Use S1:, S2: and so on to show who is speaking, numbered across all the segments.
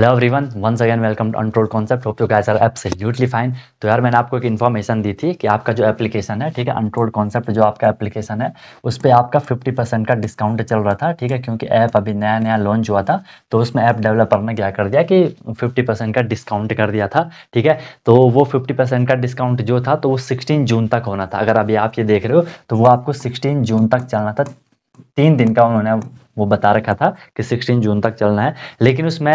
S1: hello everyone once again welcome to untrol concept hope you guys are absolutely fine तो यार मैंने आपको एक इन्फॉर्मेशन दी थी कि आपका जो एप्लीकेशन है ठीक है अनट्रोल कॉन्सेप्ट जो आपका एप्लीकेशन है उस पर आपका 50 परसेंट का डिस्काउंट चल रहा था ठीक है क्योंकि ऐप अभी नया नया लॉन्च हुआ था तो उसमें ऐप डेवलपर ने क्या कर दिया कि फिफ्टी का डिस्काउंट कर दिया था ठीक है तो वो फिफ्टी का डिस्काउंट जो था तो वो सिक्सटीन जून तक होना था अगर अभी आप ये देख रहे हो तो वो आपको सिक्सटीन जून तक चलना था तीन दिन का उन्होंने वो बता रखा था कि 16 जून तक चलना है लेकिन उसमें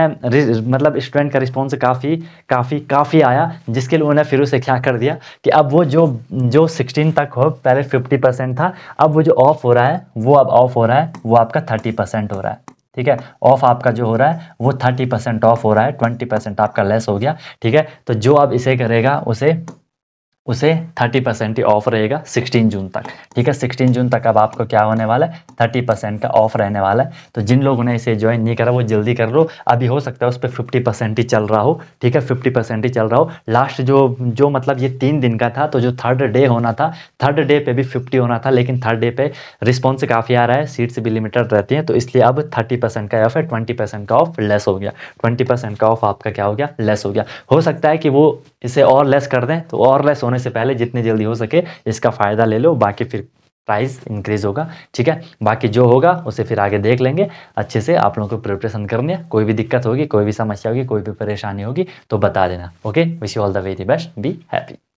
S1: मतलब स्टूडेंट का रिस्पॉन्स काफ़ी काफ़ी काफ़ी आया जिसके लिए उन्होंने फिर उसे क्या कर दिया कि अब वो जो जो 16 तक हो पहले 50 परसेंट था अब वो जो ऑफ हो रहा है वो अब ऑफ हो रहा है वो आपका 30 परसेंट हो रहा है ठीक है ऑफ आपका जो हो रहा है वो थर्टी परसेंट ऑफ हो रहा है ट्वेंटी परसेंट आपका लेस हो गया ठीक है तो जो अब इसे करेगा उसे उसे 30 परसेंट ही ऑफ रहेगा 16 जून तक ठीक है 16 जून तक अब आपको क्या होने वाला है 30 परसेंट का ऑफ रहने वाला है तो जिन लोगों ने इसे ज्वाइन नहीं करा वो जल्दी कर लो अभी हो सकता है उस पर फिफ्टी परसेंट ही चल रहा हो ठीक है फिफ्टी परसेंट ही चल रहा हो लास्ट जो जो मतलब ये तीन दिन का था तो जो थर्ड डे होना था थर्ड डे पर भी फिफ्टी होना था लेकिन थर्ड डे पर रिस्पॉन्स काफ़ी आ रहा है सीट्स भी लिमिटेड रहती हैं तो इसलिए अब थर्टी परसेंट का ऑफ है ट्वेंटी परसेंट का ऑफ लेस हो गया ट्वेंटी परसेंट का ऑफ आपका क्या हो गया लेस हो गया हो सकता है कि वो इसे और लेस कर दें तो और लेस होने से पहले जितनी जल्दी हो सके इसका फ़ायदा ले लो बाकी फिर प्राइस इंक्रीज होगा ठीक है बाकी जो होगा उसे फिर आगे देख लेंगे अच्छे से आप लोगों को प्रिपरेशन करनी है कोई भी दिक्कत होगी कोई भी समस्या होगी कोई भी परेशानी होगी तो बता देना okay wish you all the very best be happy